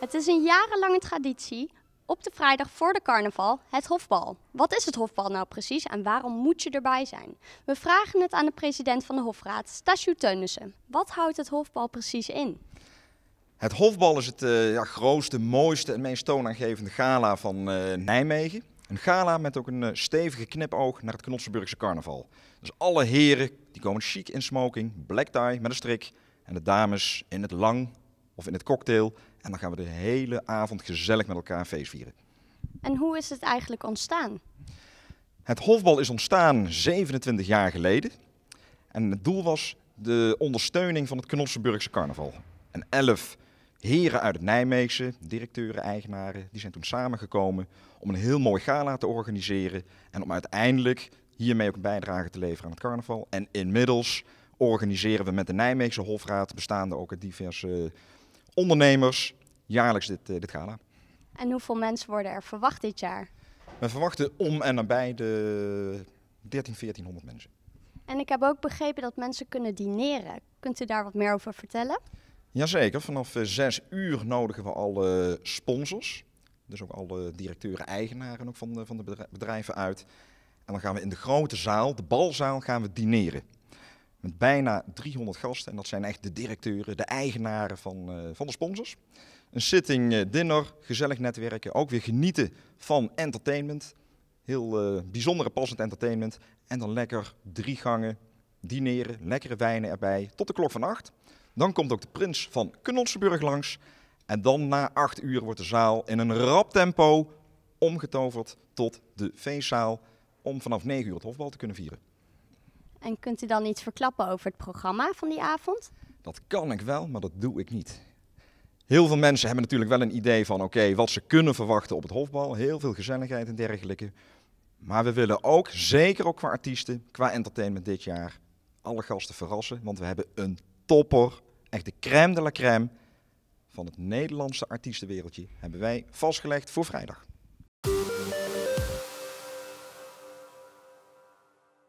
Het is een jarenlange traditie op de vrijdag voor de carnaval het hofbal. Wat is het hofbal nou precies en waarom moet je erbij zijn? We vragen het aan de president van de Hofraad, Stasju Teunissen. Wat houdt het hofbal precies in? Het hofbal is het eh, ja, grootste, mooiste en meest toonaangevende gala van eh, Nijmegen. Een gala met ook een eh, stevige knipoog naar het Knotsenburgse carnaval. Dus alle heren die komen chic in smoking, black tie met een strik. En de dames in het lang, of in het cocktail. En dan gaan we de hele avond gezellig met elkaar feest vieren. En hoe is het eigenlijk ontstaan? Het hofbal is ontstaan 27 jaar geleden. En het doel was de ondersteuning van het Knotsenburgse carnaval. En elf heren uit het Nijmeegse, directeuren, eigenaren, die zijn toen samengekomen om een heel mooi gala te organiseren. En om uiteindelijk hiermee ook een bijdrage te leveren aan het carnaval. En inmiddels organiseren we met de Nijmeegse Hofraad, bestaande ook uit diverse ondernemers jaarlijks dit, eh, dit gala. En hoeveel mensen worden er verwacht dit jaar? We verwachten om en nabij de 13, 1400 mensen. En ik heb ook begrepen dat mensen kunnen dineren. Kunt u daar wat meer over vertellen? Jazeker, vanaf 6 eh, uur nodigen we alle sponsors. Dus ook alle directeuren, eigenaren ook van, de, van de bedrijven uit. En dan gaan we in de grote zaal, de balzaal, gaan we dineren met bijna 300 gasten. En dat zijn echt de directeuren, de eigenaren van, eh, van de sponsors. Een sitting eh, dinner, gezellig netwerken, ook weer genieten van entertainment. Heel uh, eh, bijzondere passend entertainment. En dan lekker drie gangen, dineren, lekkere wijnen erbij, tot de klok van acht. Dan komt ook de prins van Knotsenburg langs. En dan na acht uur wordt de zaal in een rap tempo omgetoverd tot de feestzaal om vanaf 9 uur het hofbal te kunnen vieren. En kunt u dan iets verklappen over het programma van die avond? Dat kan ik wel, maar dat doe ik niet. Heel veel mensen hebben natuurlijk wel een idee van, oké, wat ze kunnen verwachten op het hofbal. Heel veel gezelligheid en dergelijke. Maar we willen ook, zeker ook qua artiesten, qua entertainment dit jaar, alle gasten verrassen. Want we hebben een topper, echt de crème de la crème van het Nederlandse artiestenwereldje, hebben wij vastgelegd voor vrijdag.